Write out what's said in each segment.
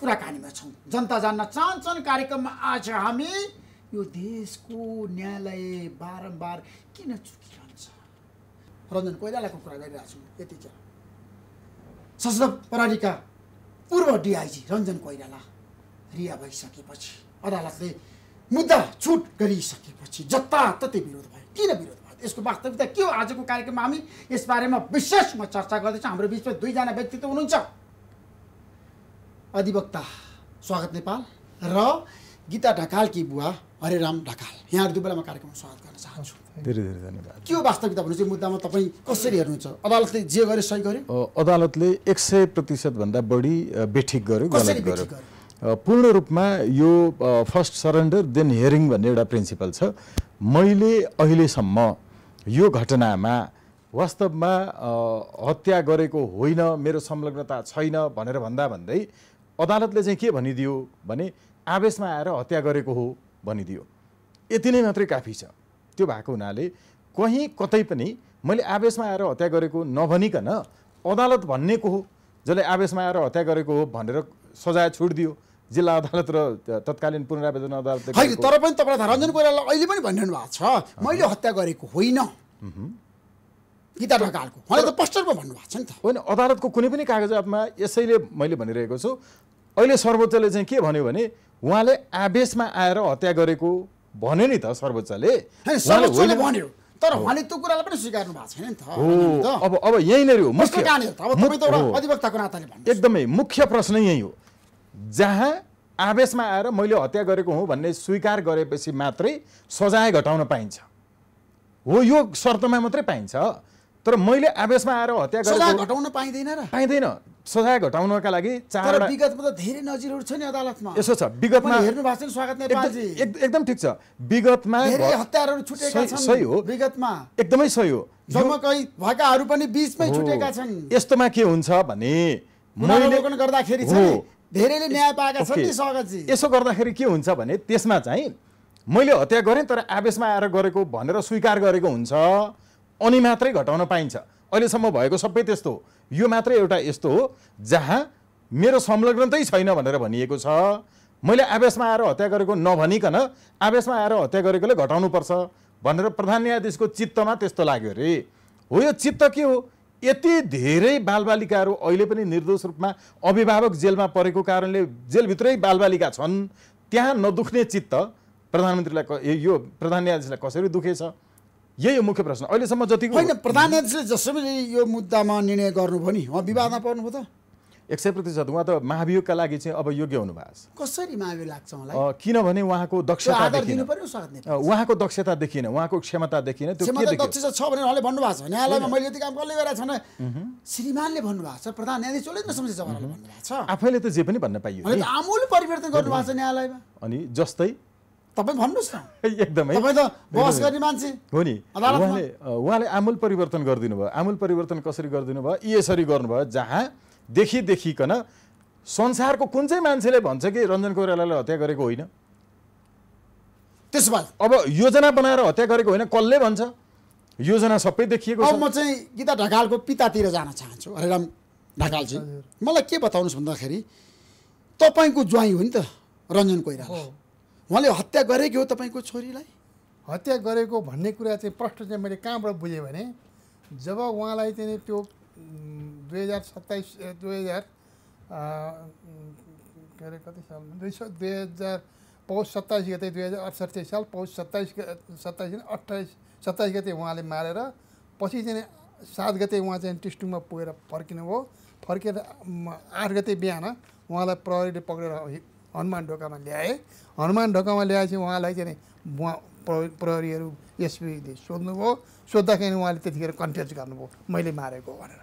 कुराकानीमा छौँ जनता जान्न चाहन्छन् कार्यक्रममा आज हामी यो देशको न्यायालय बारम्बार किन चुकिरहन्छ रञ्जन कोइरालाको कुरा गरिरहेको छु यतिखेर सशस्त्र प्रणालीका पूर्व डिआइजी रञ्जन कोइराला रिया भइसकेपछि अदालतले मुद्दा छुट गरिसकेपछि जताततै विरोध भयो किन विरोध भयो यसको वास्तविकता के हो आजको कार्यक्रममा हामी यसबारेमा विशेष म चर्चा गर्दैछौँ हाम्रो बिचमा दुईजना व्यक्तित्व हुनुहुन्छ अधिवक्ता स्वागत नेपाल र गीता ढकालकी बुवा हरेराम ढकाल यहाँहरू दुवैलाई म कार्यक्रममा स्वागत गर्न चाहन्छु धेरै धेरै धन्यवाद के हो वास्तविकता भन्नु चाहिँ मुद्दामा तपाईँ कसरी हेर्नुहुन्छ अदालतले जे गर्यो सही गर्यो अदालतले एक सय प्रतिशतभन्दा बढी बेठिक गर्यो गलत गर्यो पूर्ण रूपमा यो फर्स्ट सरेन्डर देन हियरिङ भन्ने एउटा प्रिन्सिपल छ मैले अहिलेसम्म यो घटनामा वास्तवमा हत्या गरेको होइन मेरो संलग्नता छैन भनेर भन्दा भन्दै अदालतले चाहिँ के भनिदियो भने आवेशमा आएर हत्या गरेको हो भनिदियो यति नै मात्रै काफी छ त्यो भएको हुनाले कहीँ कतै पनि मैले आवेशमा आएर हत्या गरेको नभनिकन अदालत भन्नेको हो जसले आवेशमा आएर हत्या गरेको हो भनेर सजाय छुट दियो जिल्ला अदालत र तत्कालीन पुनरावेदन अदालत होइन तर पनि तपाईँलाई रञ्जन कोइराला अहिले पनि भनिरहनु भएको छ मैले हत्या गरेको होइन गीता त भन्नुभएको छ नि त होइन अदालतको कुनै पनि कागजातमा यसैले मैले भनिरहेको छु अहिले सर्वोच्चले चाहिँ के भन्यो भने उहाँले आवेशमा आएर हत्या गरेको भन्यो नि त सर्वोच्चले भन्यो तर उहाँले त्यो कुरालाई पनि स्वीकार्नु भएको छैन नि त अब अब यहीँनिर हो मुख्य अधिवक्ताको नाताले एकदमै मुख्य प्रश्न यही हो जहाँ आवेशमा आएर मैले हत्या गरेको हुँ भन्ने स्वीकार गरेपछि मात्रै सजाय घटाउन पाइन्छ हो यो शर्तमा मात्रै पाइन्छ तर मैले आवेशमा आएर हत्या गरेर घटाउन पाइँदैन र पाइँदैन सजाय घटाउनका लागि चार विगतमा त धेरै नजिरहरू छ नि अदालतमा यसो छ विगतमा हेर्नु भएको छ स्वागत नेपालजी एकदम ठिक छ विगतमा धेरै हत्याराहरू छुटेका छन् सही हो विगतमा एकदमै सही हो जम्मा जमकै भएकाहरू पनि बिचमै छुटेका छन् यस्तोमा के हुन्छ भने मैले गर्दाखेरि चाहिँ धेरैले न्याय पाएका छन् नि स्वागतजी यसो गर्दाखेरि के हुन्छ भने त्यसमा चाहिँ मैले हत्या गरेँ तर आवेशमा आएर गरेको भनेर स्वीकार गरेको हुन्छ अनि मात्रै घटाउन पाइन्छ अहिलेसम्म भएको सबै त्यस्तो हो यो मात्रै एउटा यस्तो हो जहाँ मेरो संलग्नतै छैन भनेर भनिएको छ मैले आवेशमा आएर हत्या गरेको नभनिकन आवेशमा आएर हत्या गरेकोले घटाउनुपर्छ भनेर प्रधान न्यायाधीशको चित्तमा त्यस्तो लाग्यो अरे हो यो चित्त के हो यति धेरै बालबालिकाहरू अहिले पनि निर्दोष रूपमा अभिभावक जेलमा परेको कारणले जेलभित्रै बालबालिका छन् त्यहाँ नदुख्ने चित्त प्रधानमन्त्रीलाई यो प्रधान न्यायाधीशलाई कसरी दुखेछ यही हो मुख्य प्रश्न अहिलेसम्म जतिको होइन प्रधानमन्त्रीले जसरी यो मुद्दामा निर्णय गर्नुभयो नि उहाँ विवादमा पर्नुभयो त एक सय प्रतिशत उहाँ त महाभियोगका लागि चाहिँ अब योग्य हुनुभएको छ कसरी महाभियोग लाग्छ उहाँलाई किनभने उहाँको दक्षता देखिन उहाँको दक्षता देखिन उहाँको क्षमता देखिन त्यो के छ भनेर उहाँले भन्नुभएको छ न्यायालयमा मैले यति काम कसले गरेको छैन श्रीमानले भन्नुभएको छ प्रधान न्यायाधीश जसले नसम्झेछ भन्नुभएको छ आफैले त जे पनि भन्न पाइयो आमूल परिवर्तन गर्नुभएको छ न्यायालयमा अनि जस्तै तपाईँ भन्नुहोस् न एकदमै तपाईँ त बहस गर्ने मान्छे हो नि उहाँले उहाँले आमूल परिवर्तन गरिदिनु भयो आमूल परिवर्तन कसरी गरिदिनु भयो यसरी गर्नुभयो जहाँ देखिदेखिकन संसारको कुन चाहिँ मान्छेले भन्छ कि रञ्जन कोइरालाले हत्या गरेको होइन त्यसो भए अब योजना बनाएर हत्या गरेको होइन कसले भन्छ योजना सबै देखिएको म चाहिँ गीता ढकालको पितातिर जान चाहन्छु हरेराम ढकालजी मलाई के बताउनुहोस् भन्दाखेरि तपाईँको ज्वाइँ हो नि त रञ्जन कोइराला उहाँले हत्या गरेकै हो तपाईँको छोरीलाई हत्या गरेको भन्ने कुरा चाहिँ प्रश्न चाहिँ मैले कहाँबाट बुझेँ भने जब उहाँलाई चाहिँ त्यो दुई हजार सत्ताइस दुई हजार के अरे कति साल दुई सौ दुई हजार पौष सत्ताइस गते दुई हजार अठसट्ठी साल पौष सत्ताइस सत्ताइस अठाइस सत्ताइस गते उहाँले मारेर पछि चाहिँ सात गते उहाँ चाहिँ टिस्टुङमा पुगेर फर्किनुभयो फर्केर आठ गते बिहान उहाँलाई प्रहरीले पक्रेर हनुमान ढोकामा ल्याए हनुमान ढोकामा ल्याएपछि उहाँलाई चाहिँ उहाँ प्रहरीहरू एसपीले सोध्नुभयो सोद्धाखेरि उहाँले त्यतिखेर कन्फ्युज गर्नुभयो मैले मारेको भनेर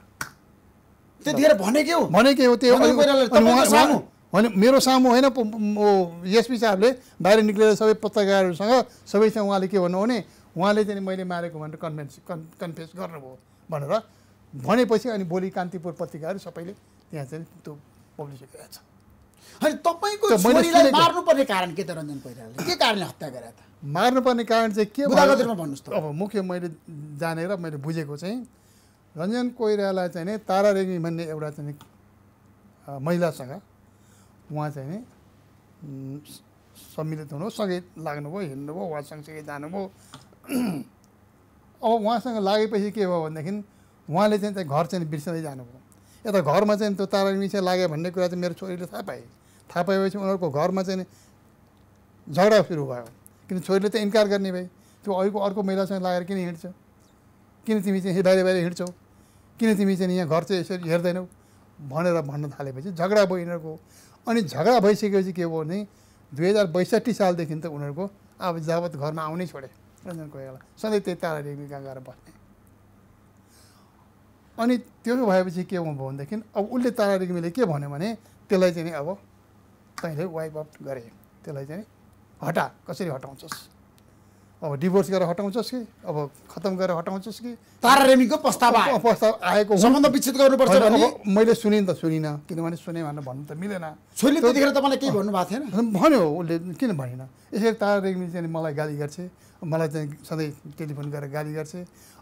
त्यतिखेर भनेकै हो भनेकै हो त्यो होइन मेरो सामु होइन एसपी साहबले बाहिर निक्लेर सबै पत्रकारहरूसँग सबैसँग उहाँले के भन्नु भने उहाँले चाहिँ मैले मारेको भनेर कन्भेन्स कन् कन्फेस गर्नुभयो भनेर भनेपछि अनि भोलि कान्तिपुर पत्रिकाहरू सबैले त्यहाँ चाहिँ त्यो पब्लिस छ अनि तपाईँको छोरीलाई मार्नुपर्ने कारण के त रञ्जन पहिराले के कारणले हत्या गरे त मार्नुपर्ने कारण चाहिँ के भन्नुहोस् त अब मुख्य मैले जानेर मैले बुझेको चाहिँ रञ्जन कोइराला चाहिँ नि तारा रेग्मी भन्ने एउटा चाहिँ महिलासँग उहाँ चाहिँ नि सम्मिलित हुनु सँगै लाग्नुभयो हिँड्नुभयो उहाँ सँगसँगै जानुभयो अब उहाँसँग लागेपछि के भयो भनेदेखि उहाँले चाहिँ घर चाहिँ बिर्सिँदै जानुभयो यता घरमा चाहिँ त्यो तारा चाहिँ लाग्यो भन्ने कुरा चाहिँ मेरो छोरीले थाहा पाएँ थाहा पाएपछि उनीहरूको घरमा चाहिँ झगडा सुरु भयो किन छोरीले त इन्कार गर्ने भए त्यो अहिलेको अर्को महिलासँग लागेर किन हिँड्छ किन तिमी चाहिँ बाहिर बाहिर हिँड्छौ किन तिमी चाहिँ यहाँ घर चाहिँ यसरी हेर्दैनौ भनेर भन्न थालेपछि झगडा भयो यिनीहरूको अनि झगडा भइसकेपछि के भयो भने दुई हजार बैसठी सालदेखि त उनीहरूको अब जावत घरमा आउनै छोडे रञ्जन कोइराला सधैँ त्यही तारा रेग्मी कहाँ गएर बस्ने अनि त्यो भएपछि के हो भनेदेखि अब उसले तारा रिग्मीले के भन्यो भने त्यसलाई चाहिँ अब तैँले वाइप आउट गरे त्यसलाई चाहिँ हटा कसरी हटाउँछस् अब डिभोर्स गरेर हटाउँछस् कि अब खतम गरेर हटाउँछस् कि तारा रेमीको प्रस्ताव प्रस्ताव आएको सम्बन्ध विच्छेद गर्नुपर्छ मैले सुने नि त सुनिनँ किनभने सुने भनेर भन्नु त मिलेन छोरीले त्यतिखेर तपाईँलाई केही भन्नुभएको थिएन भन्यो उसले किन भनेन यसरी तारा रेमी चाहिँ मलाई गाली गर्छ मलाई चाहिँ सधैँ टेलिफोन गरेर गाली गर्छ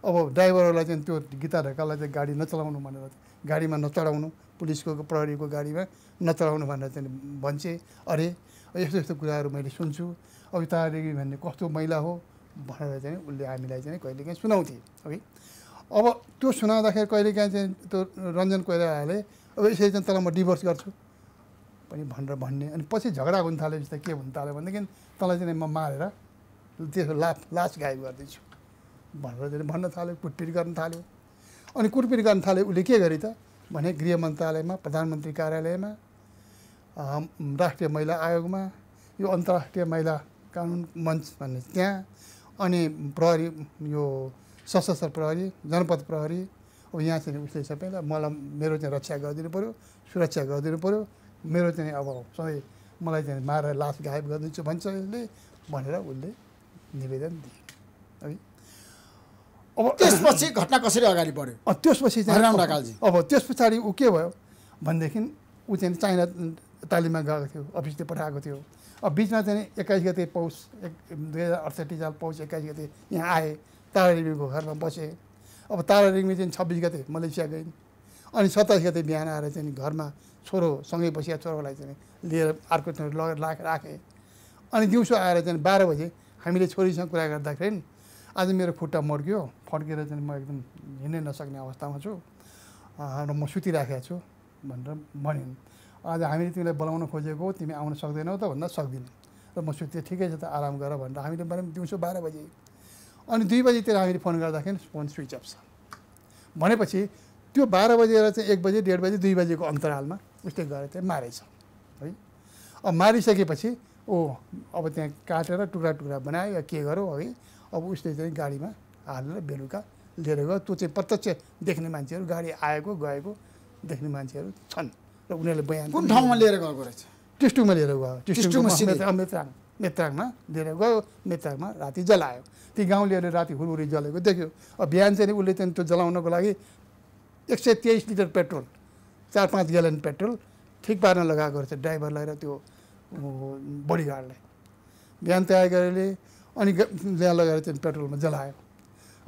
अब ड्राइभरहरूलाई चाहिँ त्यो गीता ढकाललाई चाहिँ गाडी नचलाउनु भनेर गाडीमा नचढाउनु पुलिसको प्रहरीको गाडीमा नचढाउनु भनेर चाहिँ भन्छे अरे यस्तो यस्तो कुराहरू मैले सुन्छु अब तारेगी भन्ने कस्तो मैला हो भनेर चाहिँ उसले हामीलाई चाहिँ कहिलेकाहीँ सुनाउँथे है अब त्यो सुनाउँदाखेरि कहिलेकाहीँ चाहिँ त्यो रञ्जन कोइरालाले अब यसरी चाहिँ तँलाई म डिभोर्स गर्छु पनि भनेर भन्ने अनि पछि झगडा हुन थाल्यो जस्तै के हुन थाल्यो भनेदेखि तँलाई चाहिँ म मारेर त्यसको लास लास गायब गर्दैछु भनेर भन्न थाल्यो कुटपिट गर्न थाल्यो अनि कुटपिट गर्न थाल्यो उसले के गरे त भने गृह मन्त्रालयमा प्रधानमन्त्री कार्यालयमा राष्ट्रिय महिला आयोगमा यो अन्तर्राष्ट्रिय महिला कानुन मञ्च भन्ने त्यहाँ अनि प्रहरी यो सशस्त्र प्रहरी जनपद प्रहरी अब यहाँ चाहिँ उसले सबैलाई मलाई मेरो चाहिँ रक्षा गरिदिनु पऱ्यो सुरक्षा गरिदिनु पऱ्यो मेरो चाहिँ अब सधैँ मलाई चाहिँ मारेर लास गायब गरिदिन्छु भन्छ यसले भनेर उसले निवेदन दिए है अब त्यसपछि घटना कसरी अगाडि बढ्यो त्यसपछि चाहिँ अब त्यस पछाडि ऊ के भयो भनेदेखि ऊ चाहिँ चाइना तालिममा गएको थियो अफिसले पठाएको थियो अब बिचमा चाहिँ एक्काइस गते पौष एक दुई हजार अठसट्ठी साल पौष एक्काइस गते यहाँ आए तारा रिग्मीको घरमा बसेँ अब तारा रिग्मी चाहिँ छब्बिस गते मलेसिया गइन् अनि सत्ताइस गते बिहान आएर चाहिँ घरमा छोरो सँगै बसिया छोरोलाई चाहिँ लिएर अर्को लगेर राखेँ अनि दिउँसो आएर चाहिँ बाह्र बजे हामीले छोरीसँग कुरा गर्दाखेरि आज मेरो खुट्टा मर्क्यो फर्केर चाहिँ म एकदम हिँड्नै नसक्ने अवस्थामा छु र म सुतिराखेको छु भनेर भनिन् आज हामीले तिमीलाई बोलाउन खोजेको तिमी आउन सक्दैनौ त भन्दा सक्दिनँ र म सुते ठिकै छ त आराम गर भनेर हामीले भन्यौँ दिउँसो बाह्र बजी अनि दुई बजीतिर हामीले फोन गर्दाखेरि फोन स्विच अफ छ भनेपछि त्यो बाह्र बजेर चाहिँ एक बजी डेढ बजी दुई बजीको अन्तरालमा उसले गएर चाहिँ मारेछ है अब मारिसकेपछि ओ अब त्यहाँ काटेर टुक्रा टुक्रा बनायो या के गर्यो है अब उसले चाहिँ गाडीमा हालेर बेलुका लिएर गयो त्यो चाहिँ प्रत्यक्ष देख्ने मान्छेहरू गाडी आएको गएको देख्ने मान्छेहरू छन् र उनीहरूले बयान कुन ठाउँमा लिएर गएको रहेछ टिस्टुमा लिएर गयो टिस्टुमा मेत्राङ मेत्राङमा लिएर गयो मेत्राङमा राति जलायो ती गाउँलेहरूले राति हुरहुरी जलेको देख्यो अब बिहान चाहिँ उसले चाहिँ त्यो जलाउनको लागि एक सय तेइस लिटर पेट्रोल चार पाँच ग्यालन पेट्रोल ठिक पार्न लगाएको रहेछ ड्राइभरलाई र त्यो बडीगार्डलाई बिहान तयार गरेर अनि बिहान लगाएर चाहिँ पेट्रोलमा जलायो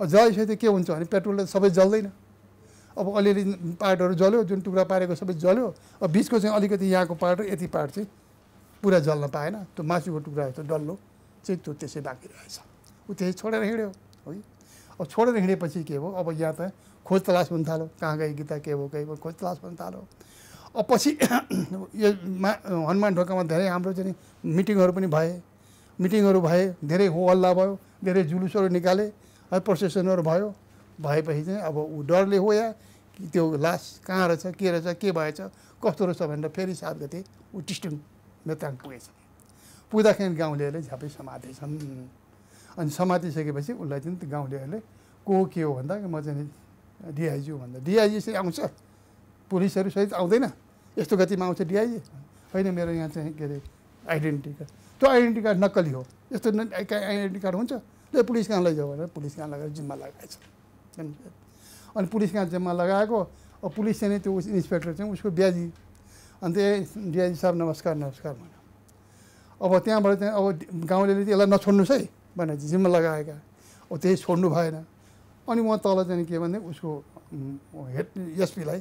अब जलाइसकेपछि के हुन्छ भने पेट्रोलले सबै जल्दैन अब अलिअलि पार्टहरू जल्यो जुन टुक्रा पारेको सबै जल्यो अब बिचको चाहिँ अलिकति यहाँको पार्ट र यति पार्ट चाहिँ पुरा जल्न पाएन त्यो मासुको टुक्रा जस्तो डल्लो चाहिँ त्यो त्यसै बाँकी रहेछ ऊ त्यसै छोडेर हिँड्यो है अब छोडेर हिँडेपछि के भयो अब यहाँ त खोज तलास हुन थाल्यो कहाँ गए गीता के भयो के भयो खोज तलास हुन थाल्यो अब पछि यो हनुमान ढोकामा धेरै हाम्रो चाहिँ मिटिङहरू पनि भए मिटिङहरू भए धेरै हो हल्ला भयो धेरै जुलुसहरू निकाले है प्रोसेसनहरू भयो भएपछि चाहिँ अब ऊ डरले हो या त्यो लास कहाँ रहेछ के रहेछ के भएछ कस्तो रहेछ भनेर फेरि सात गते ऊ टिस्टिङ नेताङ पुगेछ पुग्दाखेरि गाउँलेहरूले झ्यापै समातेछन् अनि समातिसकेपछि उसलाई चाहिँ गाउँलेहरूले को के हो भन्दा म चाहिँ डिआइजी भन्दा डिआइजी चाहिँ आउँछ पुलिसहरू सहित आउँदैन यस्तो गतिमा आउँछ डिआइए होइन मेरो यहाँ चाहिँ के अरे आइडेन्टिटी कार्ड त्यो आइडेन्टिटी कार्ड नक्कली हो यस्तो आइडेन्टिटी कार्ड हुन्छ त्यो पुलिस कहाँ लैजाऊ भनेर पुलिस कहाँ लगाएर जिम्मा लगाएछ अनि पुलिस कहाँ जिम्मा लगाएको अब पुलिस चाहिँ त्यो इन्सपेक्टर चाहिँ उसको ब्याजी अन्त ए डिआइजी साहब नमस्कार नमस्कार भन्यो अब त्यहाँबाट चाहिँ अब गाउँले यसलाई नछोड्नुहोस् है भनेर जिम्मा लगाएका अब त्यही छोड्नु भएन अनि उहाँ तल चाहिँ के भने उसको हेड एसपीलाई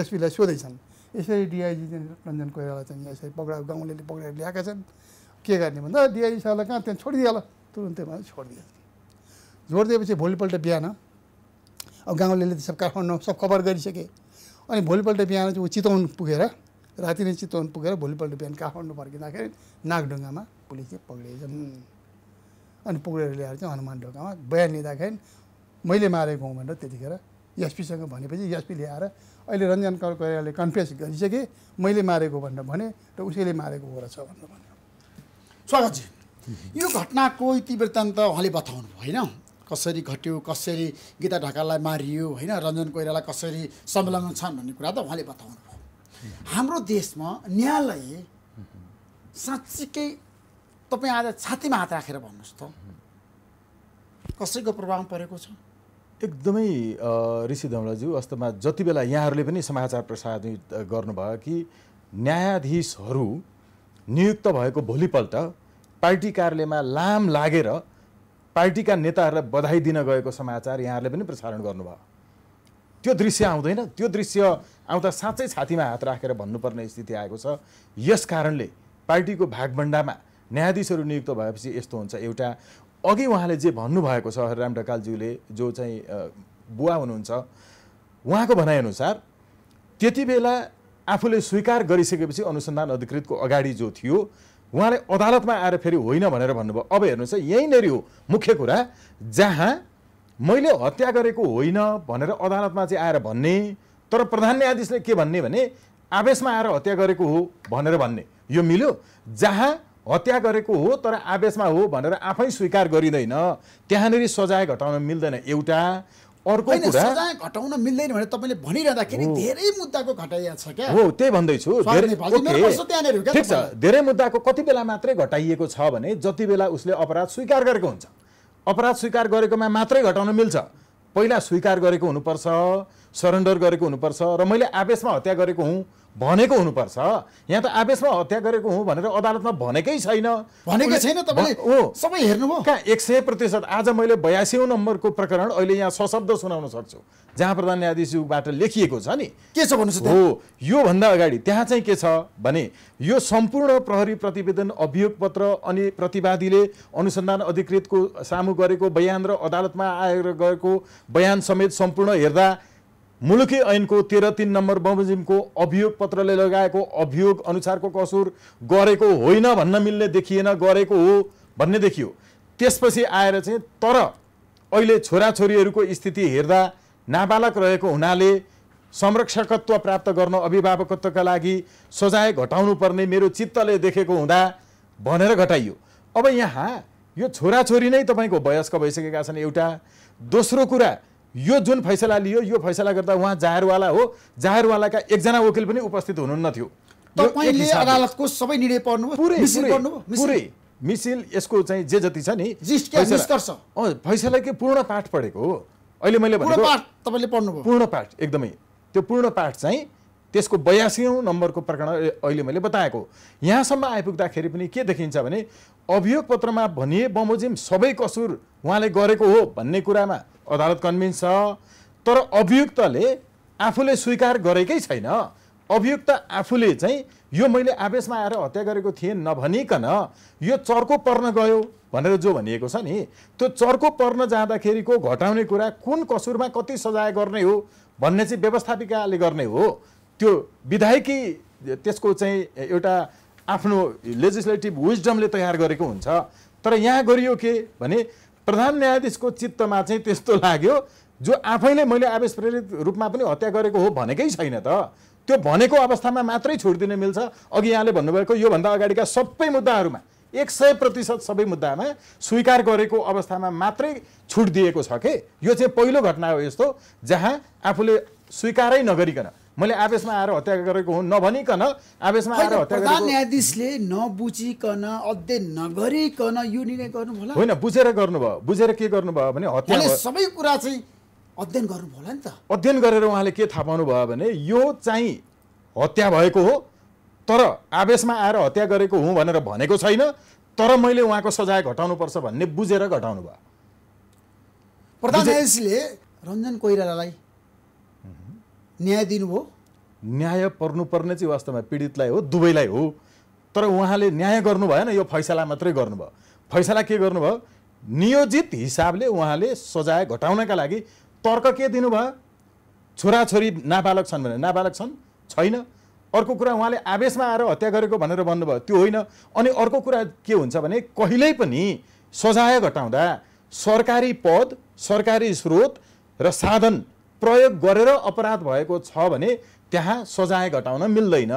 एसपीलाई सोधेछन् यसरी डिआइजी रञ्जन कोइराला चाहिँ यसरी पक्राउ गाउँले पक्रेर ल्याएका छन् के गर्ने भन्दा डिआइजी साहबलाई कहाँ त्यहाँ छोडिदियो होला तुरुन्तै भनेर छोडिदियो छोडिदिएपछि भोलिपल्ट बिहान अब गाउँले सब काठमाडौँ सब कभर गरिसके अनि भोलिपल्ट बिहान चाहिँ ऊ चितवन पुगेर राति नै चितवन पुगेर भोलिपल्ट बिहान काठमाडौँ फर्किँदाखेरि नागढुङ्गामा पुलिसले पक्रिएछन् अनि पक्रेर ल्याएर चाहिँ हनुमान ढोकामा बयान लिँदाखेरि मैले मारेको हुँ भनेर त्यतिखेर एसपीसँग भनेपछि एसपी ल्याएर अहिले रञ्जन कर कोइरालाले कन्फ्रेस गरिसके मैले मारेको भनेर भने र उसैले मारेको हो रहेछ भनेर भन्यो स्वागतजी यो घटनाको इतिवृत्तान्त उहाँले बताउनु भयो होइन कसरी घट्यो कसरी गीता ढकाललाई मारियो होइन रञ्जन कोइराला कसरी संलग्न छन् भन्ने कुरा त उहाँले बताउनु भयो हाम्रो देशमा न्यायालय साँच्चीकै तपाईँ आज छातीमा हात राखेर भन्नुहोस् त कसैको प्रभाव परेको छ एकदमै ऋषि धमलाज्यू वास्तवमा जति बेला यहाँहरूले पनि समाचार प्रसारित गर्नुभयो कि न्यायाधीशहरू नियुक्त भएको भोलिपल्ट पार्टी कार्यालयमा लाम लागेर पार्टीका नेताहरूलाई बधाई दिन गएको समाचार यहाँहरूले पनि प्रसारण गर्नुभयो त्यो दृश्य आउँदैन त्यो दृश्य आउँदा साँच्चै छातीमा हात राखेर भन्नुपर्ने स्थिति आएको छ यस कारणले पार्टीको भागभन्डामा न्यायाधीशहरू नियुक्त भएपछि यस्तो हुन्छ एउटा अघि उहाँले जे भन्नुभएको छ हरिराम ढकालज्यूले जो चाहिँ बुवा हुनुहुन्छ उहाँको भनाइअनुसार त्यति बेला आफूले स्वीकार गरिसकेपछि अनुसन्धान अधिकृतको अगाडि जो थियो उहाँले अदालतमा आएर फेरि होइन भनेर भन्नुभयो अब हेर्नुहोस् है यहीँनिर हो मुख्य कुरा जहाँ मैले हत्या गरेको होइन भनेर अदालतमा चाहिँ आएर भन्ने तर प्रधान न्यायाधीशले के भन्ने भने आवेशमा आएर हत्या गरेको हो भनेर भन्ने यो मिल्यो जहाँ हत्या गरेको हो तर आवेशमा हो भनेर आफै स्वीकार गरिँदैन त्यहाँनिर सजाय घटाउन मिल्दैन एउटा अर्को कुरा घटाउन मिल्दैन भने तपाईँले भनिरहँदाखेरि धेरै मुद्दाको घटाइया छ क्या हो त्यही भन्दैछु ठिक छ धेरै मुद्दाको कति बेला मात्रै घटाइएको छ भने जति बेला उसले अपराध स्वीकार गरेको हुन्छ अपराध स्वीकार गरेकोमा मात्रै घटाउन मिल्छ पहिला स्वीकार गरेको हुनुपर्छ सरेन्डर गरेको हुनुपर्छ र मैले आवेशमा हत्या गरेको हुँ भनेको हुनुपर्छ यहाँ त आवेशमा हत्या गरेको हुँ भनेर अदालतमा भनेकै छैन भनेकै छैन तपाईँले सबै हेर्नुभयो कहाँ एक सय प्रतिशत आज मैले बयासीौँ नम्बरको प्रकरण अहिले यहाँ सशब्द सुनाउन सक्छु जहाँ प्रधान न्यायाधीशबाट लेखिएको छ नि के छ भन्नुहोस् हो योभन्दा अगाडि त्यहाँ चाहिँ के छ भने यो सम्पूर्ण प्रहरी प्रतिवेदन अभियोग पत्र अनि प्रतिवादीले अनुसन्धान अधिकृतको सामु गरेको बयान र अदालतमा आएर गएको बयान समेत सम्पूर्ण हेर्दा मुलुकी ऐनको तेह्र तिन नम्बर बमोजिमको अभियोग पत्रले लगाएको अभियोग अनुसारको कसुर गरेको होइन भन्न मिल्ने देखिएन गरेको हो भन्ने देखियो त्यसपछि आएर चाहिँ तर अहिले छोराछोरीहरूको स्थिति हेर्दा नाबालक रहेको हुनाले संरक्षकत्व प्राप्त गर्न अभिभावकत्वका लागि सजाय घटाउनु पर्ने मेरो चित्तले देखेको हुँदा भनेर घटाइयो अब यहाँ यो छोराछोरी नै तपाईँको वयस्क भइसकेका छन् एउटा दोस्रो कुरा यो जुन फैसला लियो यो फैसला गर्दा उहाँ जाहेरवाला हो जाहेरवालाका एकजना वकिल पनि उपस्थित हुनुहुन्न थियो तपाईँले अदालतको सबै निर्णय पुरै मिसिल यसको चाहिँ जे जति छ नि फैसला के पूर्ण पाठ पढेको हो अहिले मैले भनेको तपाईँले पढ्नुभयो पूर्ण पाठ एकदमै त्यो पूर्ण पाठ चाहिँ त्यसको बयासियौँ नम्बरको प्रकरण अहिले मैले बताएको यहाँसम्म आइपुग्दाखेरि पनि के देखिन्छ भने अभियोग पत्रमा भनिए बमोजिम सबै कसुर उहाँले गरेको हो भन्ने कुरामा अदालत कन्भिन्स छ तर अभियुक्तले आफूले स्वीकार गरेकै छैन अभियुक्त आफूले चाहिँ यो मैले आवेशमा आएर हत्या गरेको थिएँ नभनिकन यो चर्को पर्न गयो भनेर जो भनिएको छ नि त्यो चर्को पर्न जाँदाखेरिको घटाउने कुरा कुन कसुरमा कति सजाय गर्ने हो भन्ने चाहिँ व्यवस्थापिकाले गर्ने हो त्यो विधायकी त्यसको चाहिँ एउटा आफ्नो लेजिस्लेटिभ विजडमले तयार गरेको हुन्छ तर यहाँ गरियो के भने प्रधान न्यायाधीशको चित्तमा चाहिँ त्यस्तो लाग्यो जो आफैले मैले आवेश प्रेरित रूपमा पनि हत्या गरेको हो भनेकै छैन त त्यो भनेको अवस्थामा मात्रै छुट दिन मिल्छ अघि यहाँले भन्नुभएको योभन्दा अगाडिका सबै मुद्दाहरूमा एक सय प्रतिशत सबै मुद्दामा स्वीकार गरेको अवस्थामा मात्रै छुट दिएको छ के यो चाहिँ पहिलो घटना हो यस्तो जहाँ आफूले स्वीकारै नगरिकन मैले आवेशमा आएर हत्या गरेको हुँ नभनिकन आवेशमा आएर हत्या गरेको न्यायाधीशले नबुझिकन अध्ययन नगरिकन यो निर्णय गर्नु होला होइन बुझेर गर्नुभयो बुझेर के गर्नुभयो भने हत्या सबै कुरा चाहिँ अध्ययन गर्नु होला नि त अध्ययन गरेर उहाँले के थाहा पाउनु भयो भने यो चाहिँ हत्या भएको हो तर आवेशमा आएर हत्या गरेको हुँ भनेर भनेको छैन तर मैले उहाँको सजाय घटाउनुपर्छ भन्ने बुझेर घटाउनु भयो प्रधान न्यायाधीशले रञ्जन कोइरालालाई न्याय दिनुभयो न्याय पर्नुपर्ने चाहिँ वास्तवमा पीडितलाई हो दुवैलाई हो तर उहाँले न्याय गर्नु भएन यो फैसला मात्रै गर्नुभयो फैसला के गर्नुभयो नियोजित हिसाबले उहाँले सजाय घटाउनका लागि तर्क के दिनुभयो छोराछोरी नाबालक छन् भने नाबालक छन् छैन अर्को कुरा उहाँले आवेशमा आएर हत्या गरेको भनेर भन्नुभयो त्यो होइन अनि अर्को कुरा के हुन्छ भने कहिल्यै पनि सजाय घटाउँदा सरकारी पद सरकारी स्रोत र साधन प्रयोग गरेर अपराध भएको छ भने त्यहाँ सजाय घटाउन मिल्दैन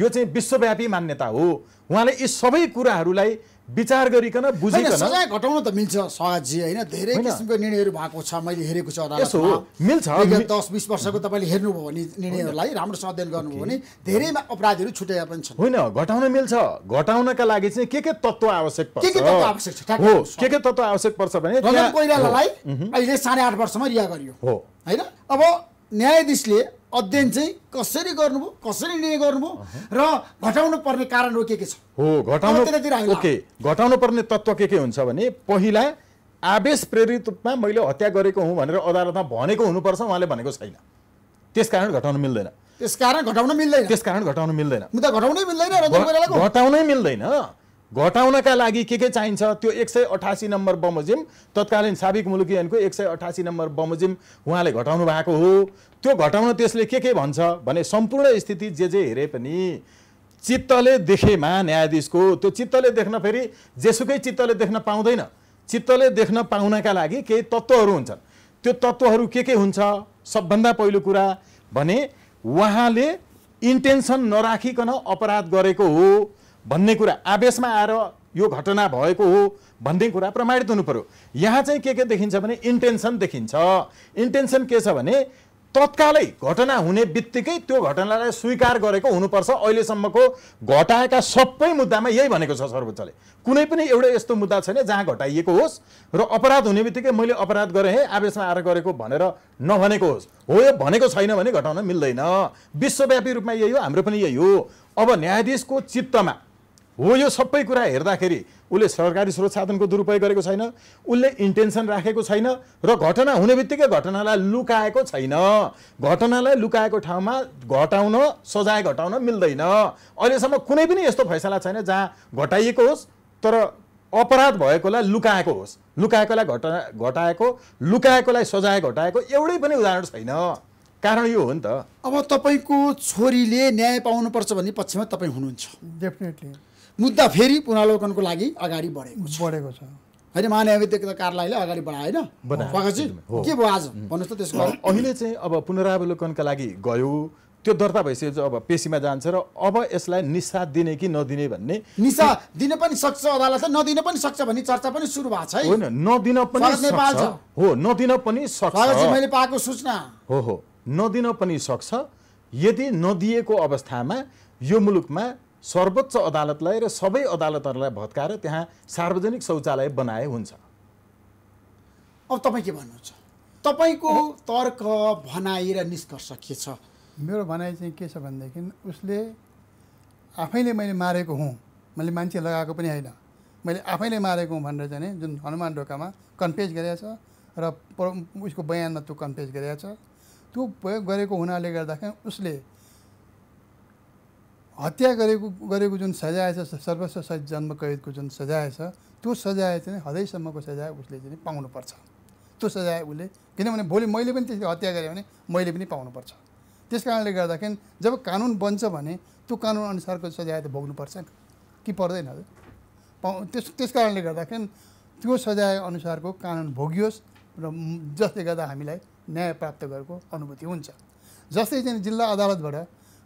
यो चाहिँ विश्वव्यापी मान्यता हो उहाँले यी सबै कुराहरूलाई विचार गरिकन बुझिकन सजाय घटाउन त मिल्छ सहजी होइन धेरै किसिमको निर्णयहरू भएको छ मैले हेरेको छु अदालतमा मिल्छ दस बिस वर्षको तपाईँले हेर्नुभयो भने निर्णयहरूलाई राम्रोसँग अध्ययन गर्नुभयो भने धेरै अपराधीहरू छुटेका पनि छन् होइन घटाउन मिल्छ घटाउनका लागि चाहिँ के के तत्त्व आवश्यक पर्छ के के तत्त्व आवश्यक छ हो के के तत्त्व आवश्यक पर्छ भने कोइरालालाई अहिले साढे आठ वर्षमा रिहा गरियो हो होइन अब न्यायाधीशले अध्ययन चाहिँ कसरी गर्नुभयो कसरी निर्णय गर्नुभयो र घटाउनु पर्ने कारणहरू के के छ हो घटाउनु ओके घटाउनु पर्ने तत्त्व के के हुन्छ भने पहिला आवेश प्रेरित रूपमा मैले हत्या गरेको हुँ भनेर अदालतमा भनेको हुनुपर्छ उहाँले भनेको छैन त्यस कारण घटाउनु मिल्दैन त्यस कारण घटाउन मिल्दैन त्यस कारण घटाउनु मिल्दैन मुद्दा घटाउनै मिल्दैन घटाउनै मिल्दैन घटाउनका लागि के के चाहिन्छ त्यो एक सय अठासी नम्बर बमोजिम तत्कालीन साबिक मुलुकियनको एक सय अठासी नम्बर बमोजिम उहाँले घटाउनु भएको हो त्यो घटाउन त्यसले के के भन्छ भने सम्पूर्ण स्थिति जे जे हेरे पनि चित्तले देखेमा न्यायाधीशको त्यो चित्तले देख्न फेरि जेसुकै चित्तले देख्न पाउँदैन चित्तले देख्न पाउनका लागि केही तत्त्वहरू हुन्छन् त्यो तत्त्वहरू के के हुन्छ सबभन्दा पहिलो कुरा भने उहाँले इन्टेन्सन नराखिकन अपराध गरेको हो भन्ने कुरा आवेशमा आएर यो घटना भएको हो भन्ने कुरा प्रमाणित हुनु पऱ्यो यहाँ चाहिँ के के देखिन्छ भने इन्टेन्सन देखिन्छ इन्टेन्सन के छ भने तत्कालै घटना हुने बित्तिकै त्यो घटनालाई स्वीकार गरेको हुनुपर्छ अहिलेसम्मको घटाएका सबै मुद्दामा यही भनेको छ सर्वोच्चले कुनै पनि एउटा यस्तो मुद्दा छैन जहाँ घटाइएको होस् र अपराध हुने बित्तिकै मैले अपराध गरेँ है आवेशमा आएर गरेको भनेर नभनेको होस् हो यो भनेको छैन भने घटाउन मिल्दैन विश्वव्यापी रूपमा यही हो हाम्रो पनि यही हो अब न्यायाधीशको चित्तमा हो यो सबै कुरा हेर्दाखेरि उसले सरकारी स्रोत साधनको दुरुपयोग गरेको छैन उसले इन्टेन्सन राखेको छैन र घटना हुने बित्तिकै घटनालाई लुकाएको छैन घटनालाई लुकाएको ठाउँमा घटाउन सजाय घटाउन मिल्दैन अहिलेसम्म कुनै पनि यस्तो फैसला छैन जहाँ घटाइएको होस् तर अपराध भएकोलाई लुकाएको होस् लुकाएकोलाई घटा घटाएको लुकाएकोलाई सजाय घटाएको एउटै पनि उदाहरण छैन कारण यो हो नि त अब तपाईँको छोरीले न्याय पाउनुपर्छ भन्ने पक्षमा तपाईँ हुनुहुन्छ डेफिनेटली मुद्दा फेरि पुनरावलोकनको लागि अगाडि बढेको बढेको छ होइन मानव विद्युत कार्यालयले अगाडि बढाएन के भयो आज भन्नुहोस् त त्यसको अहिले चाहिँ अब पुनरावलोकनका लागि गयो त्यो दर्ता भइसकेपछि अब पेसीमा जान्छ र अब यसलाई निसा दिने कि नदिने भन्ने निसा दिन पनि सक्छ अदालतले नदिन पनि सक्छ भन्ने चर्चा पनि सुरु भएको छ होइन नदिन पनि हो नदिन पनि सक्छ मैले पाएको सूचना हो हो नदिन पनि सक्छ यदि नदिएको अवस्थामा यो मुलुकमा सर्वोच्च अदालतलाई र सबै अदालतहरूलाई भत्काएर त्यहाँ सार्वजनिक शौचालय बनाए हुन्छ अब तपाईँ के भन्नुहुन्छ तपाईँको तर्क भनाइ र निष्कर्ष के छ मेरो भनाइ चाहिँ के छ भनेदेखि उसले आफैले मैले मारेको हुँ मैले मान्छे लगाएको पनि होइन मैले आफैले मारेको हुँ भनेर चाहिँ जुन हनुमान ढोकामा कन्फेज गरेको छ र उसको बयानमा त्यो कन्फेज गरेको छ त्यो प्रयोग गरेको हुनाले गर्दाखेरि उसले हत्या गरेको गरेको जुन सजाय छ सर्वस्व सहित जन्म कैदको जुन सजाय छ त्यो सजाय चाहिँ हदैसम्मको सजाय उसले चाहिँ पाउनुपर्छ त्यो सजाय उसले किनभने भोलि मैले पनि त्यसरी हत्या गरेँ भने मैले पनि पाउनुपर्छ त्यस कारणले गर्दाखेरि जब कानुन बन्छ भने त्यो कानुन अनुसारको सजाय त भोग्नुपर्छ नि कि पर्दैन पाउ त्यस त्यस कारणले गर्दाखेरि त्यो सजाय अनुसारको कानुन भोगियोस् र जसले गर्दा हामीलाई न्याय प्राप्त गरेको अनुभूति हुन्छ जस्तै चाहिँ जिल्ला अदालतबाट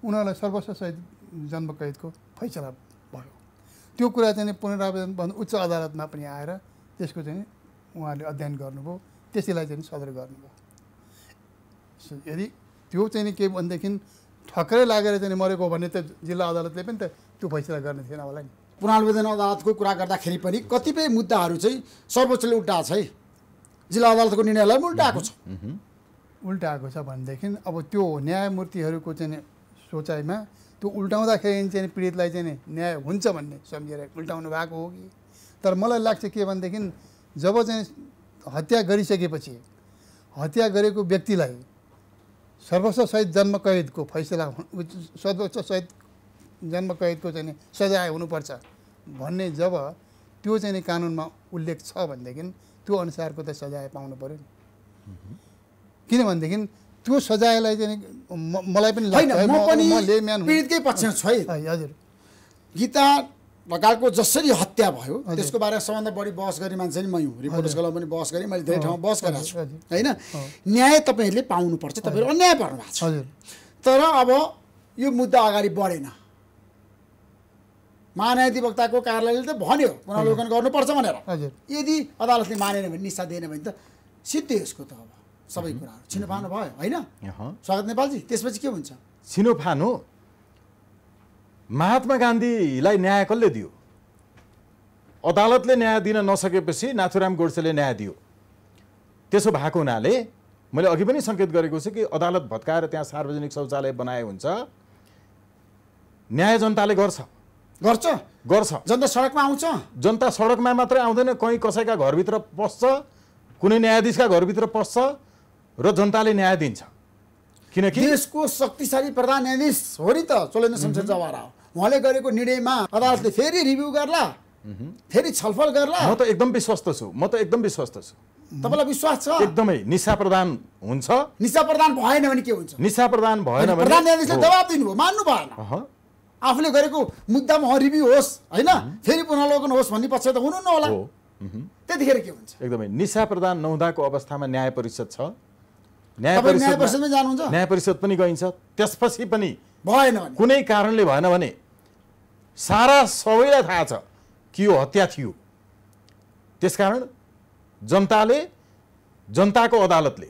उनीहरूलाई सहित जन्म फैसला भयो त्यो कुरा चाहिँ पुनरावेदन उच्च अदालतमा पनि आएर त्यसको चाहिँ उहाँहरूले अध्ययन गर्नुभयो त्यसैलाई चाहिँ सदर गर्नुभयो यदि त्यो चाहिँ के भनेदेखि ठक्करै लागेर चाहिँ मरेको भने त जिल्ला अदालतले पनि त त्यो फैसला गर्ने थिएन होला नि पुनरावेदन अदालतको कुरा गर्दाखेरि पनि कतिपय मुद्दाहरू चाहिँ सर्वोच्चले उल्टा छ है जिल्ला अदालतको निर्णयलाई पनि उल्टाएको छ उल्टाएको छ भनेदेखि अब त्यो न्यायमूर्तिहरूको चाहिँ सोचाइमा त्यो उल्टाउँदाखेरि चाहिँ पीडितलाई चाहिँ न्याय हुन्छ भन्ने सम्झेर उल्टाउनु भएको हो कि तर मलाई लाग्छ के भनेदेखि जब चाहिँ हत्या गरिसकेपछि हत्या गरेको व्यक्तिलाई सर्वोच्च सर्वोच्चसहित जन्मकैदको फैसला सर्वोच्च सर्वोच्चसहित कैदको चाहिँ सजाय हुनुपर्छ भन्ने जब त्यो चाहिँ कानुनमा उल्लेख छ भनेदेखि त्यो अनुसारको त सजाय पाउनु पऱ्यो नि किनभनेदेखि त्यो सजायलाई चाहिँ मलाई पनि पीडितकै पक्षमा छु है हजुर गीता ढकालको जसरी हत्या भयो त्यसको बारेमा सबभन्दा बढी बहस गर्ने मान्छे नि म हुँ रिपोर्टर्स पनि बहस गरेँ मैले धेरै ठाउँमा बहस गरेको छु होइन न्याय तपाईँहरूले पाउनुपर्छ तपाईँहरू अन्याय पर्नु भएको छ तर अब यो मुद्दा अगाडि बढेन महानयाधिवक्ताको कार्यालयले त भन्यो पुनर्वलोकन गर्नुपर्छ भनेर यदि अदालतले मानेन भने निस्सा दिएन भने त सिद्धि यसको त अब सबै कुराहरू छिनोफानो भयो होइन स्वागत नेपालजी त्यसपछि के हुन्छ छिनोफानो महात्मा गान्धीलाई न्याय कसले दियो अदालतले न्याय दिन नसकेपछि नाथुराम गोडसेले न्याय दियो त्यसो भएको हुनाले मैले अघि पनि सङ्केत गरेको छु कि अदालत भत्काएर त्यहाँ सार्वजनिक शौचालय बनाए हुन्छ न्याय जनताले गर्छ गर्छ गर्छ जनता सडकमा आउँछ जनता सडकमा मात्रै आउँदैन कहीँ कसैका घरभित्र पस्छ कुनै न्यायाधीशका घरभित्र पस्छ र जनताले न्याय दिन्छ किनकि देशको शक्तिशाली प्रधान न्यायाधीश हो नि त चोलेन्द्र शमशेर जवारा उहाँले गरेको निर्णयमा अदालतले फेरि रिभ्यू गर्ला फेरि छलफल गर्ला म त एकदम विश्वस्त छु म त एकदम विश्वस्त छु तपाईँलाई विश्वास छ एकदमै निशा प्रधान हुन्छ निशा प्रदान भएन भने के हुन्छ निशा प्रदान भएन भने प्रधान न्यायाधीशले जवाब दिनुभयो मान्नु भएन आफूले गरेको मुद्दामा रिभ्यू होस् होइन फेरि पुनरावलोकन होस् भन्ने पक्ष त हुनु न होला त्यतिखेर के हुन्छ एकदमै निशा प्रधान नहुँदाको अवस्थामा न्याय परिषद छ न्याय परिषदमै जानुहुन्छ न्याय परिषद पनि गइन्छ त्यसपछि पनि भएन कुनै कारणले भएन भने सारा सबैलाई थाहा छ कि यो हत्या थियो त्यसकारण जनताले जनताको अदालतले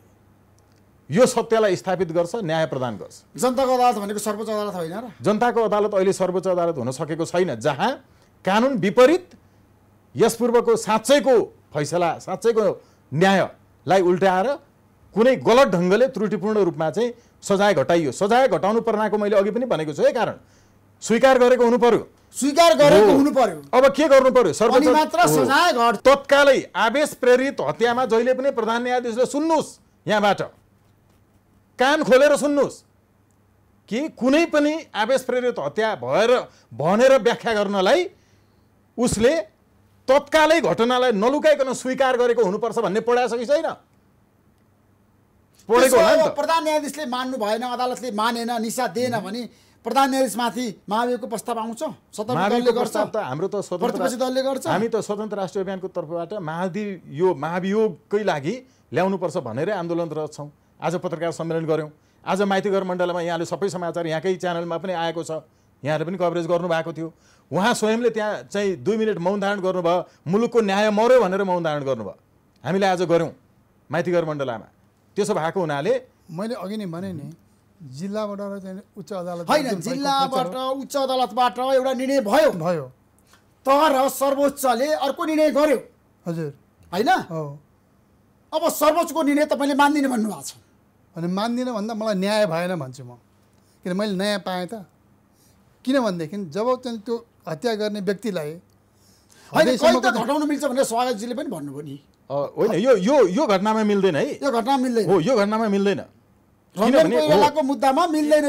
यो सत्यलाई स्थापित गर्छ न्याय प्रदान गर्छ जनताको अदालत भनेको सर्वोच्च अदालत होइन र जनताको अदालत अहिले सर्वोच्च अदालत हुन सकेको छैन जहाँ कानुन विपरीत यस पूर्वको साँच्चैको फैसला साँच्चैको न्यायलाई उल्ट्याएर कुनै गलत ढङ्गले त्रुटिपूर्ण रूपमा चाहिँ सजाय घटाइयो सजाय घटाउनु पर्नाको मैले अघि पनि भनेको छु है कारण स्वीकार गरेको हुनु पर्यो स्वीकार गरेको हुनु पर्यो अब के गर्नु पर्यो सजाय तत्कालै आवेश प्रेरित हत्यामा जहिले पनि प्रधान न्यायाधीशले सुन्नुहोस् यहाँबाट कान खोलेर सुन्नुहोस् कि कुनै पनि आवेश प्रेरित हत्या भएर भनेर व्याख्या गर्नलाई उसले तत्कालै घटनालाई नलुकाइकन स्वीकार गरेको हुनुपर्छ भन्ने पढाइसकि छैन प्रधान न्यायाधीशले मान्नु भएन अदालतले मानेन निसा दिएन भने प्रधान न्यायाधीशमाथि महाभियोगको प्रस्ताव आउँछ दलले गर्छ हाम्रो त प्रतिपक्षी दलले गर्छ हामी त स्वतन्त्र राष्ट्रिय अभियानको तर्फबाट यो महाभियोगकै लागि ल्याउनुपर्छ भनेरै आन्दोलनरत छौँ आज पत्रकार सम्मेलन गऱ्यौँ आज माइतीघर मण्डलमा यहाँले सबै समाचार यहाँकै च्यानलमा पनि आएको छ यहाँले पनि कभरेज गर्नुभएको थियो उहाँ स्वयंले त्यहाँ चाहिँ दुई मिनट मौन धारण गर्नुभयो मुलुकको न्याय मऱ्यो भनेर मौन धारण गर्नुभयो हामीले आज गऱ्यौँ माइतीघर मण्डलामा त्यसो भएको हुनाले मैले अघि नै भने नि जिल्लाबाट र उच्च अदालत होइन जिल्लाबाट उच्च अदालतबाट एउटा निर्णय भयो भयो तर सर्वोच्चले अर्को निर्णय गर्यो हजुर होइन अब सर्वोच्चको निर्णय तपाईँले मान्दिनँ भन्नुभएको छ अनि मान्दिनँ भन्दा मलाई न्याय भएन भन्छु म किन मैले न्याय पाएँ त किनभनेदेखि जब चाहिँ त्यो हत्या गर्ने व्यक्तिलाई घटाउनु मिल्छ भनेर स्वागतजीले पनि भन्नुभयो नि होइन यो यो यो घटनामा मिल्दैन है यो घटनामा मिल्दैन हो यो घटनामा मिल्दैन मुद्दामा मिल्दैन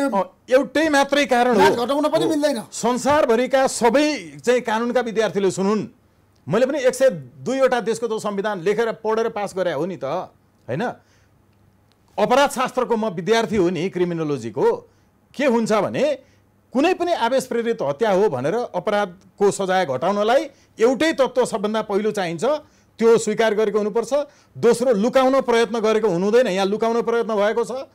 एउटै मात्रै कारण हो घटाउन पनि मिल्दैन संसारभरिका सबै चाहिँ कानुनका विद्यार्थीले सुनुन् मैले पनि एक सय दुईवटा देशको त संविधान लेखेर पढेर पास गरे हो नि त होइन अपराध शास्त्रको म विद्यार्थी हो नि क्रिमिनोलोजीको के हुन्छ भने कुनै पनि आवेश प्रेरित हत्या हो भनेर अपराधको सजाय घटाउनलाई एउटै तत्त्व सबभन्दा पहिलो चाहिन्छ त्यो स्वीकार गरेको हुनुपर्छ दोस्रो लुकाउन प्रयत्न गरेको हुनुहुँदैन यहाँ लुकाउन प्रयत्न भएको छ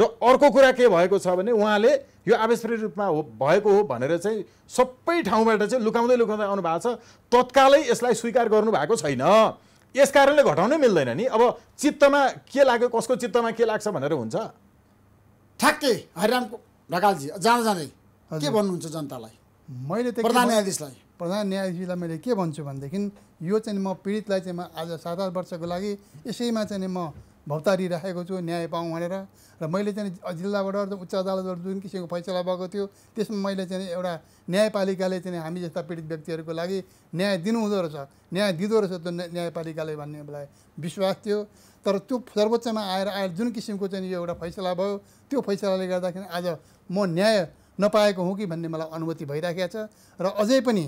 र अर्को कुरा के भएको छ भने उहाँले यो आवेश प्रेरित रूपमा हो भएको हो भनेर चाहिँ सबै ठाउँबाट चाहिँ लुकाउँदै लुकाउँदै आउनु भएको छ तत्कालै यसलाई स्वीकार गर्नुभएको छैन यस कारणले घटाउनै मिल्दैन नि अब चित्तमा के लाग्यो कसको चित्तमा के लाग्छ भनेर हुन्छ ठ्याक्कै हरिरामको ढकालजी जाँदा जाँदै के भन्नुहुन्छ जनतालाई मैले त प्रधान न्यायाधीशलाई प्रधान न्यायाधीशलाई मैले के भन्छु भनेदेखि यो चाहिँ म पीडितलाई चाहिँ म आज सात आठ वर्षको लागि यसैमा चाहिँ म भौतारी राखेको छु न्याय पाऊँ भनेर र मैले चाहिँ जिल्लाबाट उच्च अदालतबाट जुन किसिमको फैसला भएको थियो त्यसमा मैले चाहिँ एउटा न्यायपालिकाले चाहिँ हामी जस्ता पीडित व्यक्तिहरूको लागि न्याय दिनुहुँदो रहेछ न्याय दिँदो रहेछ त्यो न्यायपालिकाले भन्ने मलाई विश्वास थियो तर त्यो सर्वोच्चमा आएर आएर जुन किसिमको चाहिँ यो एउटा फैसला भयो त्यो फैसलाले गर्दाखेरि आज म न्याय नपाएको हुँ कि भन्ने मलाई अनुभूति भइराखेको छ र अझै पनि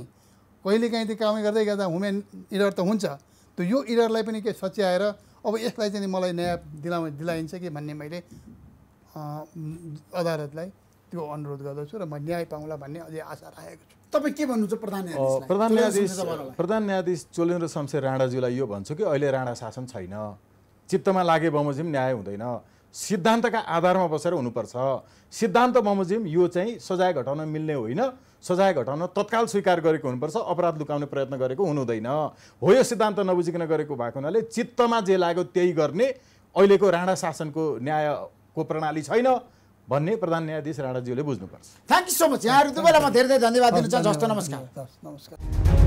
कहिलेकाहीँ त्यो कामै गर्दै गर्दा हुमेन इरर त हुन्छ त्यो यो इररलाई पनि के सच्याएर अब यसलाई चाहिँ मलाई नयाँ दिला दिलाइन्छ कि भन्ने मैले अदालतलाई त्यो अनुरोध गर्दछु र म न्याय पाउँला भन्ने अझै आशा राखेको छु तपाईँ के भन्नुहुन्छ प्रधान प्रधान न्यायाधीश प्रधान न्यायाधीश चोलेन्द्र शमशेर राणाज्यूलाई यो भन्छु कि अहिले राणा शासन छैन चित्तमा लागे बमोजिम न्याय हुँदैन सिद्धान्तका आधारमा बसेर हुनुपर्छ सिद्धान्त बमोजिम यो चाहिँ सजाय घटाउन मिल्ने होइन सजाय घटाउन तत्काल स्वीकार गरेको हुनुपर्छ अपराध लुकाउने प्रयत्न गरेको हुनुहुँदैन हो यो सिद्धान्त नबुझिकन गरेको भएको हुनाले चित्तमा जे लाग्यो त्यही गर्ने अहिलेको राणा शासनको न्यायको प्रणाली छैन भन्ने प्रधान न्यायाधीश राणाज्यूले बुझ्नुपर्छ थ्याङ्क यू सो मच यहाँहरू दुवैलाई म धेरै धेरै धन्यवाद दिन चाहन्छु हस्त नमस्कार नमस्कार